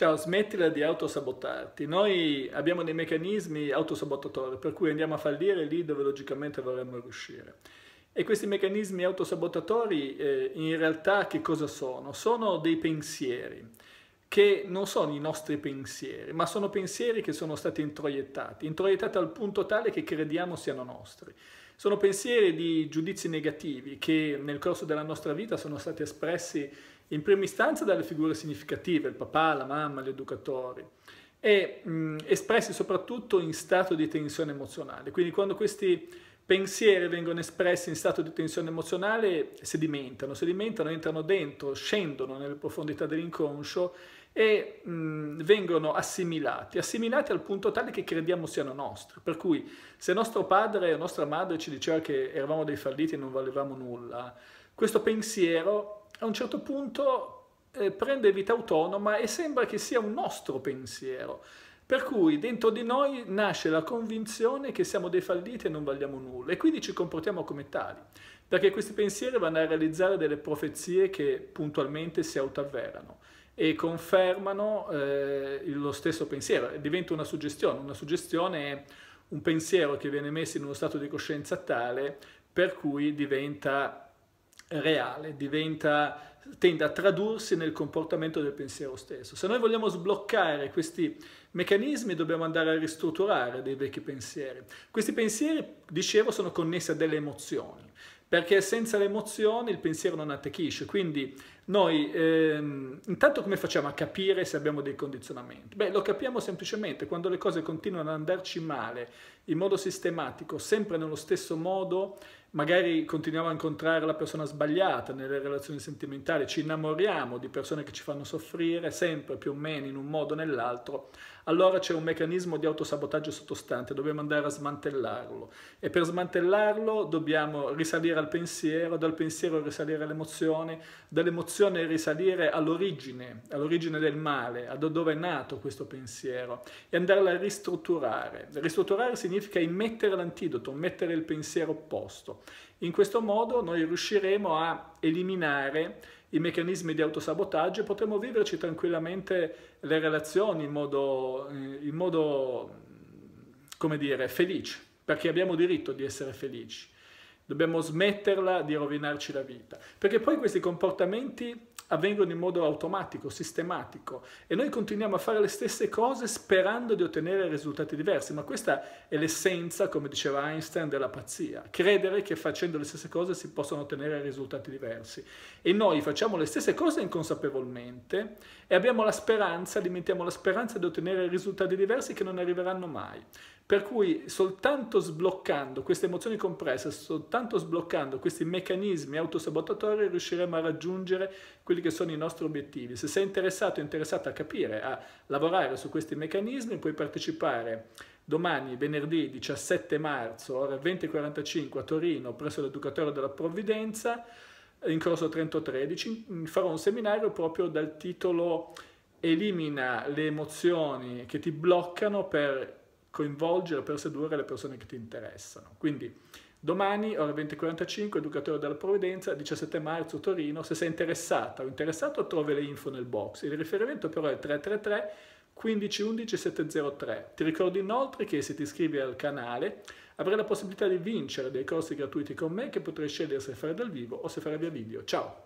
Ciao, smettila di autosabotarti. Noi abbiamo dei meccanismi autosabotatori, per cui andiamo a fallire lì dove logicamente vorremmo riuscire. E questi meccanismi autosabotatori eh, in realtà che cosa sono? Sono dei pensieri che non sono i nostri pensieri, ma sono pensieri che sono stati introiettati, introiettati al punto tale che crediamo siano nostri. Sono pensieri di giudizi negativi che nel corso della nostra vita sono stati espressi in prima istanza dalle figure significative, il papà, la mamma, gli educatori, e mh, espressi soprattutto in stato di tensione emozionale. Quindi quando questi pensieri vengono espressi in stato di tensione emozionale, sedimentano, sedimentano, entrano dentro, scendono nelle profondità dell'inconscio e mh, vengono assimilati, assimilati al punto tale che crediamo siano nostri. Per cui se nostro padre o nostra madre ci diceva che eravamo dei falliti e non valevamo nulla, questo pensiero a un certo punto eh, prende vita autonoma e sembra che sia un nostro pensiero. Per cui dentro di noi nasce la convinzione che siamo dei falliti e non valiamo nulla e quindi ci comportiamo come tali, perché questi pensieri vanno a realizzare delle profezie che puntualmente si autoavverano e confermano eh, lo stesso pensiero, diventa una suggestione, una suggestione è un pensiero che viene messo in uno stato di coscienza tale per cui diventa reale, diventa, tende a tradursi nel comportamento del pensiero stesso. Se noi vogliamo sbloccare questi meccanismi dobbiamo andare a ristrutturare dei vecchi pensieri. Questi pensieri, dicevo, sono connessi a delle emozioni, perché senza le emozioni il pensiero non attecchisce, quindi noi ehm, intanto come facciamo a capire se abbiamo dei condizionamenti? Beh, lo capiamo semplicemente quando le cose continuano ad andarci male in modo sistematico, sempre nello stesso modo, magari continuiamo a incontrare la persona sbagliata nelle relazioni sentimentali, ci innamoriamo di persone che ci fanno soffrire, sempre più o meno in un modo o nell'altro, allora c'è un meccanismo di autosabotaggio sottostante, dobbiamo andare a smantellarlo e per smantellarlo dobbiamo risalire al pensiero, dal pensiero risalire all'emozione, dall'emozione possione risalire all'origine, all'origine del male, a dove è nato questo pensiero e andarla a ristrutturare. Ristrutturare significa immettere l'antidoto, mettere il pensiero opposto. In questo modo noi riusciremo a eliminare i meccanismi di autosabotaggio e potremo viverci tranquillamente le relazioni in modo, eh, in modo come dire, felice, perché abbiamo diritto di essere felici. Dobbiamo smetterla di rovinarci la vita, perché poi questi comportamenti avvengono in modo automatico, sistematico e noi continuiamo a fare le stesse cose sperando di ottenere risultati diversi, ma questa è l'essenza, come diceva Einstein, della pazzia, credere che facendo le stesse cose si possano ottenere risultati diversi e noi facciamo le stesse cose inconsapevolmente e abbiamo la speranza, alimentiamo la speranza di ottenere risultati diversi che non arriveranno mai. Per cui soltanto sbloccando queste emozioni compresse, soltanto sbloccando questi meccanismi autosabotatori riusciremo a raggiungere quelli che sono i nostri obiettivi. Se sei interessato o interessata a capire, a lavorare su questi meccanismi, puoi partecipare domani, venerdì 17 marzo, ore 20.45 a Torino, presso l'Educatore della Provvidenza, in corso 3013, farò un seminario proprio dal titolo Elimina le emozioni che ti bloccano per coinvolgere per sedurre le persone che ti interessano. Quindi domani ore 20.45 Educatore della Provvidenza, 17 marzo Torino, se sei interessata o interessato trovi le info nel box, il riferimento però è 333 1511 703. Ti ricordo inoltre che se ti iscrivi al canale avrai la possibilità di vincere dei corsi gratuiti con me che potrai scegliere se fare dal vivo o se fare via video. Ciao!